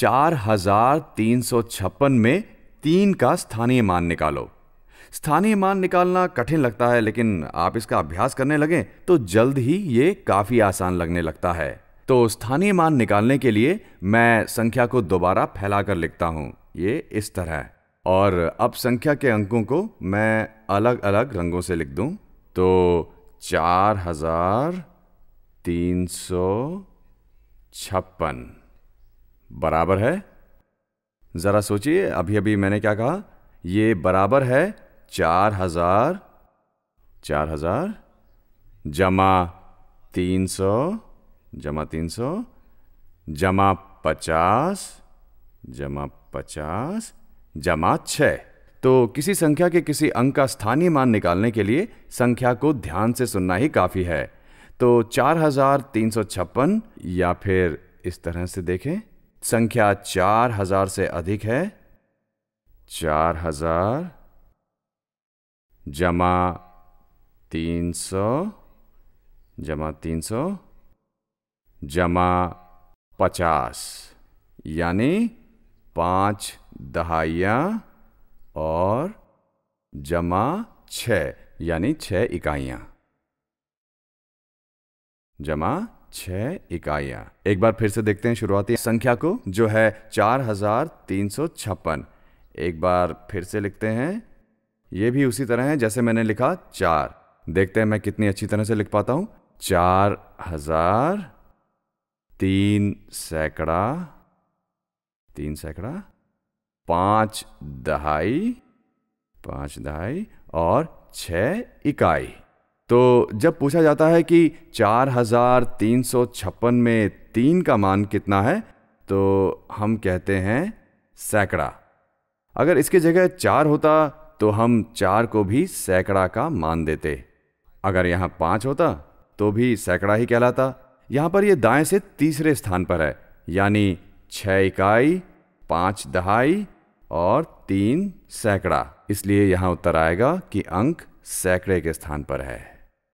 चार हजार तीन सौ छप्पन में तीन का स्थानीय मान निकालो स्थानीय मान निकालना कठिन लगता है लेकिन आप इसका अभ्यास करने लगें तो जल्द ही ये काफ़ी आसान लगने लगता है तो स्थानीय मान निकालने के लिए मैं संख्या को दोबारा फैलाकर लिखता हूं ये इस तरह और अब संख्या के अंकों को मैं अलग अलग रंगों से लिख दूं तो चार हजार तीन सौ छप्पन बराबर है ज़रा सोचिए अभी अभी मैंने क्या कहा ये बराबर है चार हजार चार हजार जमा तीन सौ जमा तीन सौ जमा पचास जमा पचास जमा छ तो किसी संख्या के किसी अंक का स्थानीय मान निकालने के लिए संख्या को ध्यान से सुनना ही काफ़ी है तो चार हजार तीन सौ छप्पन या फिर इस तरह से देखें संख्या चार हजार से अधिक है चार हजार जमा तीन सौ जमा तीन सौ जमा पचास यानी पांच दहाइया और जमा छ यानी छ इकाइया जमा छह इकाइयां एक बार फिर से देखते हैं शुरुआती संख्या को जो है चार हजार तीन सौ छप्पन एक बार फिर से लिखते हैं ये भी उसी तरह है जैसे मैंने लिखा चार देखते हैं मैं कितनी अच्छी तरह से लिख पाता हूं चार हजार तीन सैकड़ा तीन सैकड़ा पांच दहाई पांच दहाई और छ इकाई तो जब पूछा जाता है कि चार हजार तीन सौ छप्पन में तीन का मान कितना है तो हम कहते हैं सैकड़ा अगर इसके जगह चार होता तो हम चार को भी सैकड़ा का मान देते अगर यहाँ पाँच होता तो भी सैकड़ा ही कहलाता यहाँ पर यह दाएं से तीसरे स्थान पर है यानी छ इकाई पाँच दहाई और तीन सैकड़ा इसलिए यहाँ उत्तर आएगा कि अंक सैकड़े के स्थान पर है